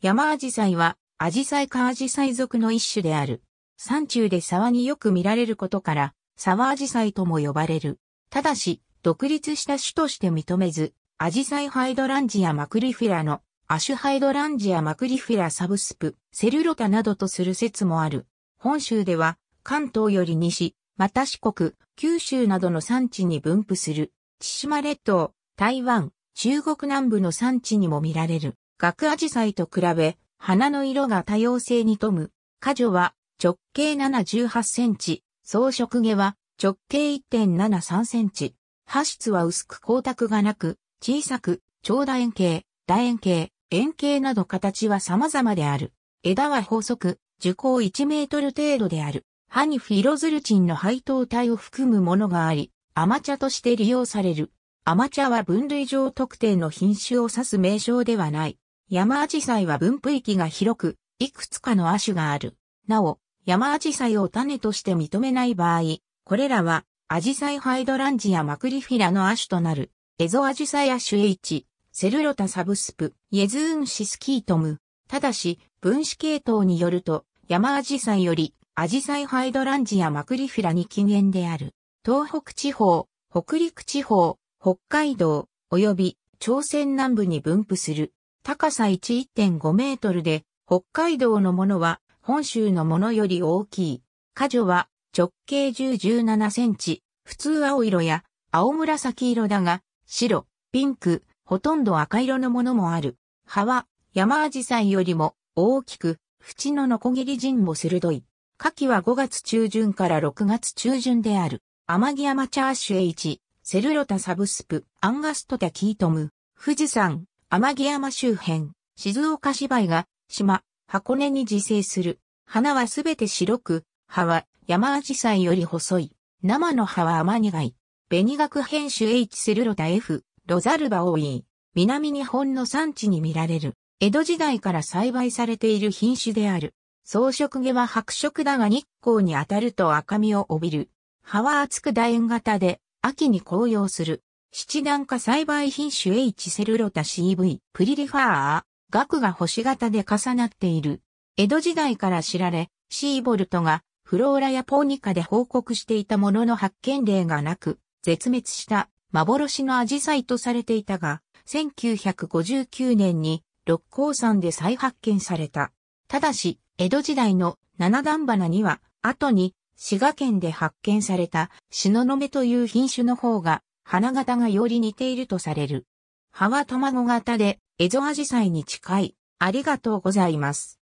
山アジサイは、アジサイかアジサイ属の一種である。山中で沢によく見られることから、沢アジサイとも呼ばれる。ただし、独立した種として認めず、アジサイハイドランジアマクリフィラの、アシュハイドランジアマクリフィラサブスプ、セルロタなどとする説もある。本州では、関東より西、また四国、九州などの産地に分布する。千島列島、台湾、中国南部の産地にも見られる。学アジサイと比べ、花の色が多様性に富む。花女は直径718センチ、装飾毛は直径1.73センチ。葉質は薄く光沢がなく、小さく、長楕円形、楕円形、円形など形は様々である。枝は細く、樹高1メートル程度である。葉にフィロズルチンの配当体を含むものがあり、アマチャとして利用される。アマチャは分類上特定の品種を指す名称ではない。山アジサイは分布域が広く、いくつかの亜種がある。なお、山アジサイを種として認めない場合、これらは、アジサイハイドランジやマクリフィラの亜種となる、エゾアジサイエ種 H、セルロタサブスプ、イエズーンシスキートム。ただし、分子系統によると、山アジサイより、アジサイハイドランジやマクリフィラに起源である。東北地方、北陸地方、北海道、及び朝鮮南部に分布する。高さ1.5メートルで、北海道のものは本州のものより大きい。果樹は直径1017センチ、普通青色や青紫色だが、白、ピンク、ほとんど赤色のものもある。葉は山アジサイよりも大きく、縁のノコギリ陣も鋭い。夏季は5月中旬から6月中旬である。アマギアマチャーシュ H、セルロタサブスプ、アンガストタキートム、富士山、天城山周辺、静岡芝居が、島、箱根に自生する。花はすべて白く、葉は山アジサイより細い。生の葉は甘苦い。紅学編集 H セルロタ F、ロザルバ OE。南日本の産地に見られる。江戸時代から栽培されている品種である。装飾毛は白色だが日光に当たると赤みを帯びる。葉は厚く楕円型で、秋に紅葉する。七段化栽培品種 H セルロタ CV プリリファー、額が星型で重なっている。江戸時代から知られ、シーボルトがフローラやポーニカで報告していたものの発見例がなく、絶滅した幻のアジサイとされていたが、1959年に六甲山で再発見された。ただし、江戸時代の七段花には、後に滋賀県で発見されたノメという品種の方が花形がより似ているとされる。葉は卵型で、エゾアジサイに近い。ありがとうございます。